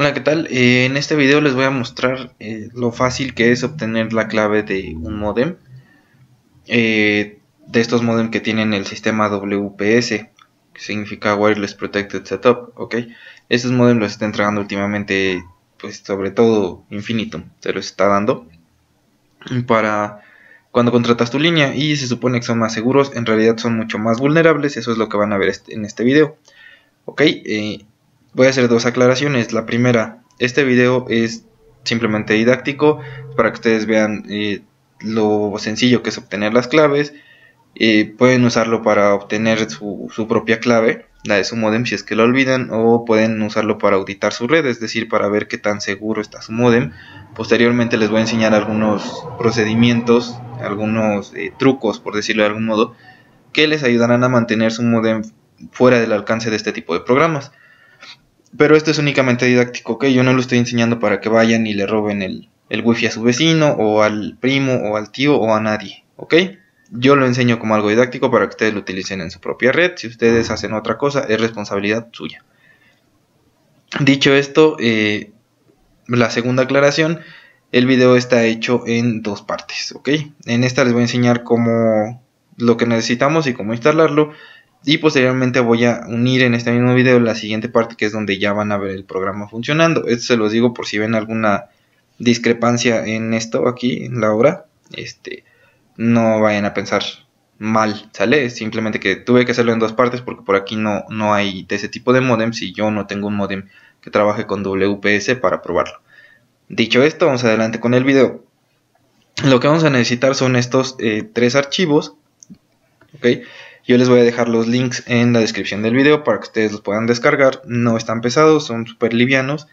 Hola, ¿qué tal? Eh, en este video les voy a mostrar eh, lo fácil que es obtener la clave de un modem. Eh, de estos modem que tienen el sistema WPS, que significa Wireless Protected Setup, ¿ok? Estos modem los está entregando últimamente, pues sobre todo Infinitum, se los está dando para cuando contratas tu línea y se supone que son más seguros, en realidad son mucho más vulnerables, eso es lo que van a ver en este video. Ok, voy a hacer dos aclaraciones. La primera, este video es simplemente didáctico para que ustedes vean eh, lo sencillo que es obtener las claves. Eh, pueden usarlo para obtener su, propia clave, la de su modem si es que lo olvidan, o pueden usarlo para auditar su red, es decir, para ver qué tan seguro está su modem. Posteriormente les voy a enseñar algunos procedimientos, algunos eh, trucos, por decirlo de algún modo, que les ayudarán a mantener su modem fuera del alcance de este tipo de programas. Pero esto es únicamente didáctico, ¿ok? Yo no lo estoy enseñando para que vayan y le roben el, wifi a su vecino o al primo o al tío o a nadie, ¿ok? Yo lo enseño como algo didáctico para que ustedes lo utilicen en su propia red. Si ustedes hacen otra cosa, es responsabilidad suya. Dicho esto, eh, la segunda aclaración, el video está hecho en dos partes, ¿ok? En esta les voy a enseñar cómo lo que necesitamos y cómo instalarlo. Y posteriormente voy a unir en este mismo video la siguiente parte que es donde ya van a ver el programa funcionando. Esto se los digo por si ven alguna discrepancia en esto aquí, en la obra. Este, no vayan a pensar mal, ¿sale? Simplemente que tuve que hacerlo en dos partes porque por aquí no, no hay de ese tipo de modem si yo no tengo un modem que trabaje con WPS para probarlo. Dicho esto, vamos adelante con el video. Lo que vamos a necesitar son estos eh, tres archivos. ¿ok? Yo les voy a dejar los links en la descripción del video para que ustedes los puedan descargar. No están pesados, son súper livianos.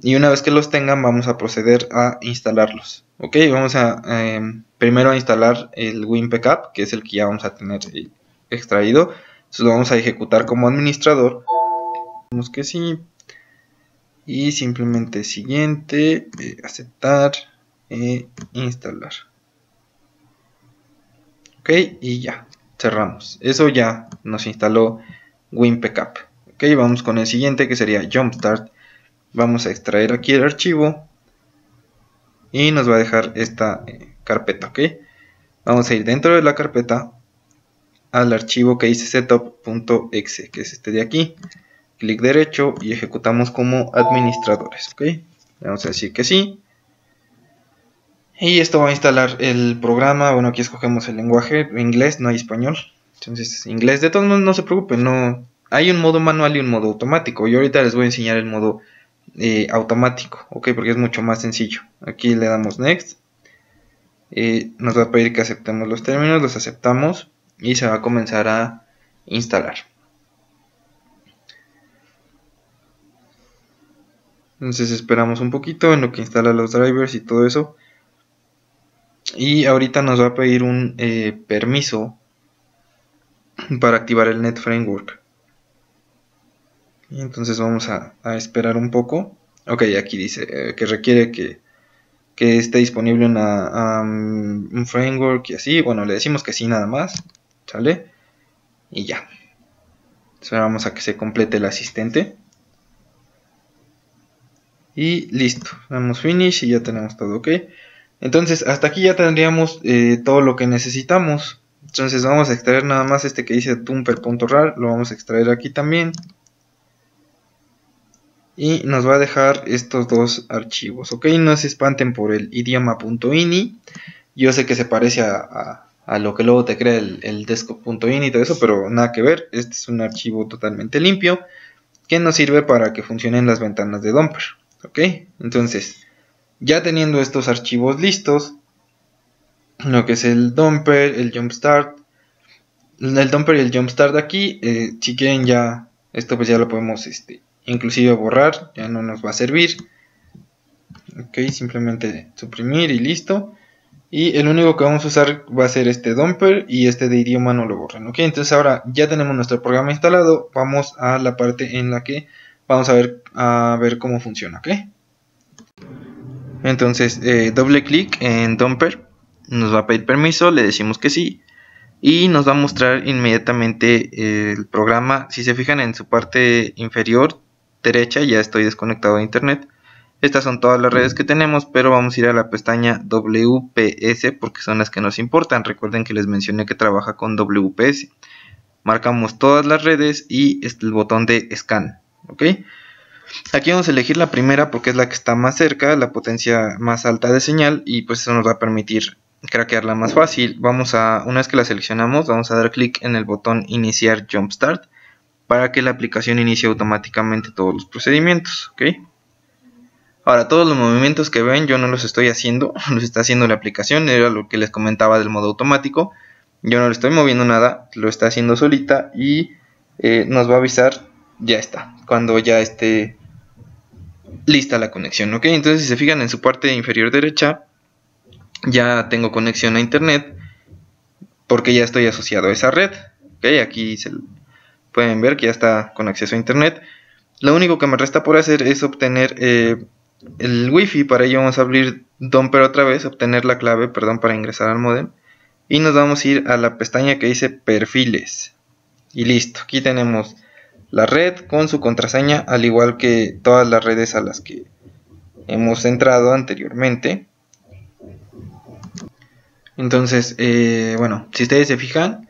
Y una vez que los tengan vamos a proceder a instalarlos. Ok, vamos a em, primero a instalar el WinPackup, que es el que ya vamos a tener eh, extraído. Entonces lo vamos a ejecutar como administrador. Vamos que sí. Y simplemente siguiente, eh, aceptar, e instalar. Ok, y ya cerramos. Eso ya nos instaló WinPCAP. Ok, vamos con el siguiente que sería Jumpstart. Vamos a extraer aquí el archivo y nos va a dejar esta eh, carpeta. Ok, vamos a ir dentro de la carpeta al archivo que dice setup.exe, que es este de aquí. Clic derecho y ejecutamos como administradores. Ok, vamos a decir que sí. Y esto va a instalar el programa. Bueno, aquí escogemos el lenguaje. Inglés, no hay español. Entonces, inglés. De todos modos, no se preocupen. No... Hay un modo manual y un modo automático. Y ahorita les voy a enseñar el modo eh, automático. Ok, porque es mucho más sencillo. Aquí le damos next. Eh, nos va a pedir que aceptemos los términos. Los aceptamos. Y se va a comenzar a instalar. Entonces esperamos un poquito en lo que instala los drivers y todo eso. Y ahorita nos va a pedir un eh, permiso para activar el Net Framework. entonces vamos a, esperar un poco. Ok, aquí dice eh, que requiere que, esté disponible un framework y así. Bueno, le decimos que sí nada más. ¿Sale? Y ya. Esperamos a que se complete el asistente. Y listo. Damos finish y ya tenemos todo ok. Entonces, hasta aquí ya tendríamos eh, todo lo que necesitamos. Entonces vamos a extraer nada más este que dice dumper.rar, lo vamos a extraer aquí también. Y nos va a dejar estos dos archivos, ¿ok? No se espanten por el idioma.ini. Yo sé que se parece a, lo que luego te crea el, el desktop.ini y todo eso, pero nada que ver. Este es un archivo totalmente limpio que nos sirve para que funcionen las ventanas de dumper, ¿ok? Entonces... Ya teniendo estos archivos listos, lo que es el dumper, el jumpstart, el dumper y el jumpstart de aquí, eh, si quieren ya, esto pues ya lo podemos este, inclusive borrar, ya no nos va a servir. Ok, simplemente suprimir y listo. Y el único que vamos a usar va a ser este dumper y este de idioma no lo borren, Ok, entonces ahora ya tenemos nuestro programa instalado. Vamos a la parte en la que vamos a ver, a ver cómo funciona. ok entonces, eh, doble clic en Dumper, nos va a pedir permiso, le decimos que sí y nos va a mostrar inmediatamente eh, el programa. Si se fijan en su parte inferior derecha, ya estoy desconectado de internet. Estas son todas las redes que tenemos, pero vamos a ir a la pestaña WPS porque son las que nos importan. Recuerden que les mencioné que trabaja con WPS. Marcamos todas las redes y el botón de scan. ¿ok? Aquí vamos a elegir la primera porque es la que está más cerca, la potencia más alta de señal y pues eso nos va a permitir craquearla más fácil. Vamos a, una vez que la seleccionamos, vamos a dar clic en el botón iniciar Jumpstart para que la aplicación inicie automáticamente todos los procedimientos, ¿ok? Ahora, todos los movimientos que ven, yo no los estoy haciendo, los está haciendo la aplicación, era lo que les comentaba del modo automático. Yo no le estoy moviendo nada, lo está haciendo solita y eh, nos va a avisar, ya está, cuando ya esté lista la conexión, ¿ok? Entonces si se fijan en su parte inferior derecha, ya tengo conexión a internet porque ya estoy asociado a esa red, ¿ok? Aquí se pueden ver que ya está con acceso a internet. Lo único que me resta por hacer es obtener eh, el wifi, para ello vamos a abrir Domper otra vez, obtener la clave, perdón, para ingresar al modem. Y nos vamos a ir a la pestaña que dice perfiles. Y listo, aquí tenemos la red con su contraseña, al igual que todas las redes a las que hemos entrado anteriormente. Entonces, eh, bueno, si ustedes se fijan,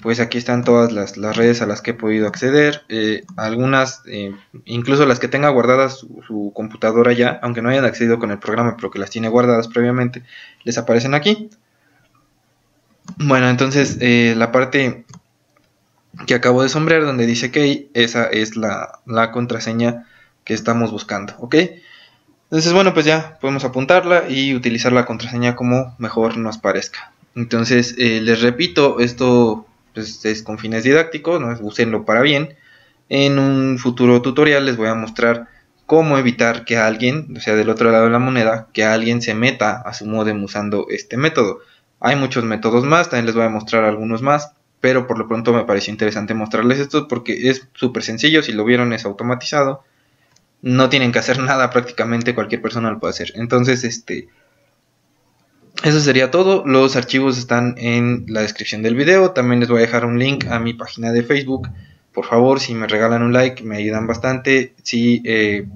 pues aquí están todas las, redes a las que he podido acceder. Eh, algunas, eh, incluso las que tenga guardadas su, su, computadora ya, aunque no hayan accedido con el programa, pero que las tiene guardadas previamente, les aparecen aquí. Bueno, entonces la parte que acabo de sombrear donde dice que esa es la, contraseña que estamos buscando, ¿ok? Entonces, bueno, pues ya podemos apuntarla y utilizar la contraseña como mejor nos parezca. Entonces, eh, les repito, esto pues, es con fines didácticos, ¿no? úsenlo para bien. En un futuro tutorial les voy a mostrar cómo evitar que alguien, o sea, del otro lado de la moneda, que alguien se meta a su modem usando este método. Hay muchos métodos más, también les voy a mostrar algunos más pero por lo pronto me pareció interesante mostrarles esto porque es súper sencillo, si lo vieron es automatizado, no tienen que hacer nada prácticamente, cualquier persona lo puede hacer. Entonces, este, eso sería todo, los archivos están en la descripción del video, también les voy a dejar un link a mi página de Facebook, por favor, si me regalan un like, me ayudan bastante, si eh,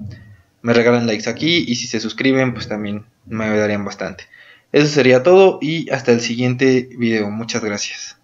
me regalan likes aquí y si se suscriben, pues también me ayudarían bastante. Eso sería todo y hasta el siguiente video. Muchas gracias.